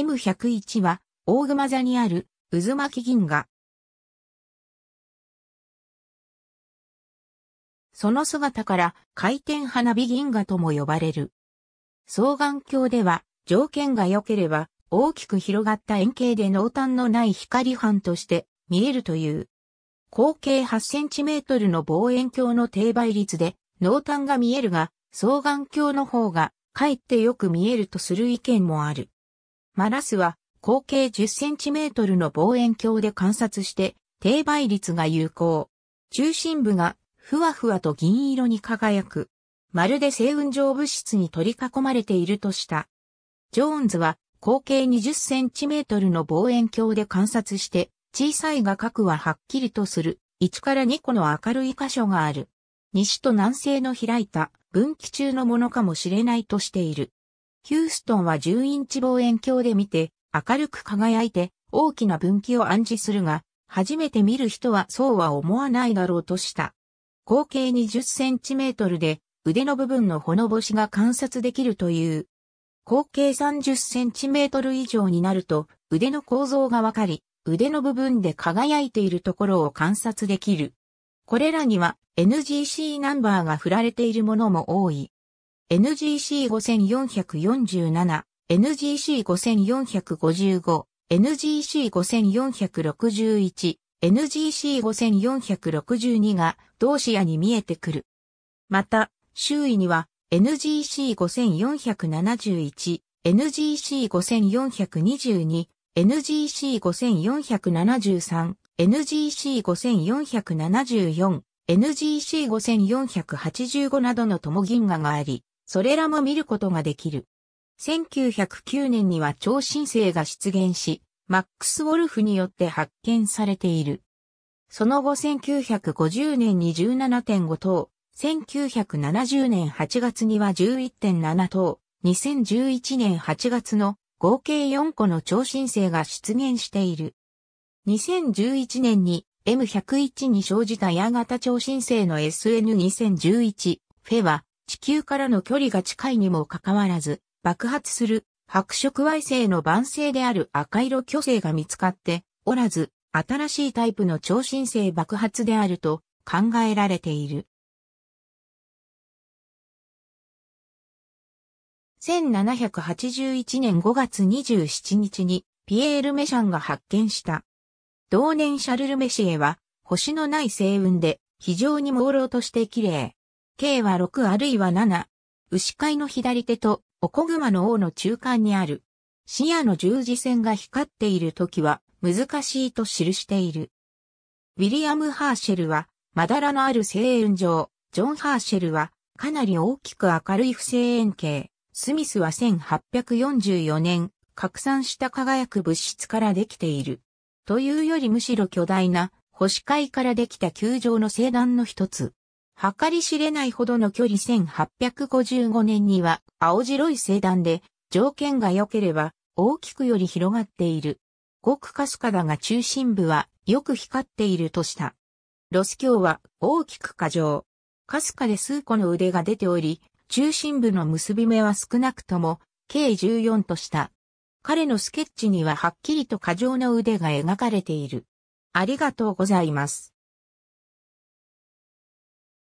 M101 は、大熊座にある、渦巻銀河。その姿から回転花火銀河とも呼ばれる。双眼鏡では条件が良ければ大きく広がった円形で濃淡のない光斑として見えるという。口径8センチメートルの望遠鏡の低倍率で濃淡が見えるが双眼鏡の方がかえってよく見えるとする意見もある。マラスは口径1 0センチメートルの望遠鏡で観察して低倍率が有効。中心部がふわふわと銀色に輝く。まるで星雲状物質に取り囲まれているとした。ジョーンズは口径2 0センチメートルの望遠鏡で観察して小さい画角ははっきりとする1から2個の明るい箇所がある。西と南西の開いた分岐中のものかもしれないとしている。ヒューストンは10インチ望遠鏡で見て、明るく輝いて、大きな分岐を暗示するが、初めて見る人はそうは思わないだろうとした。合計20センチメートルで、腕の部分のほのぼしが観察できるという。合計30センチメートル以上になると、腕の構造がわかり、腕の部分で輝いているところを観察できる。これらには NGC ナンバーが振られているものも多い。NGC5447、NGC5455、NGC5461、NGC5462 が同視野に見えてくる。また、周囲には NGC5471、NGC5422、NGC5473、NGC5474、NGC5485 などの共銀河があり、それらも見ることができる。1909年には超新星が出現し、マックス・ウォルフによって発見されている。その後1950年に17.5等、1970年8月には11.7等、2011年8月の合計4個の超新星が出現している。2011年に M101 に生じた矢型超新星の SN2011 フェは地球からの距離が近いにもかかわらず、爆発する白色矮星の晩星である赤色巨星が見つかっておらず、新しいタイプの超新星爆発であると考えられている。1781年5月27日にピエール・メシャンが発見した。同年シャルル・メシエは星のない星雲で非常に朦朧として綺麗。K は6あるいは7。牛飼いの左手と、おこぐまの王の中間にある。視野の十字線が光っている時は、難しいと記している。ウィリアム・ハーシェルは、まだらのある声援上、ジョン・ハーシェルは、かなり大きく明るい不正円形。スミスは1844年、拡散した輝く物質からできている。というよりむしろ巨大な、星いからできた球状の星団の一つ。計り知れないほどの距離1855年には青白い星団で条件が良ければ大きくより広がっている。ごくかすかだが中心部はよく光っているとした。ロス教は大きく過剰。かすかで数個の腕が出ており、中心部の結び目は少なくとも計14とした。彼のスケッチにははっきりと過剰な腕が描かれている。ありがとうございます。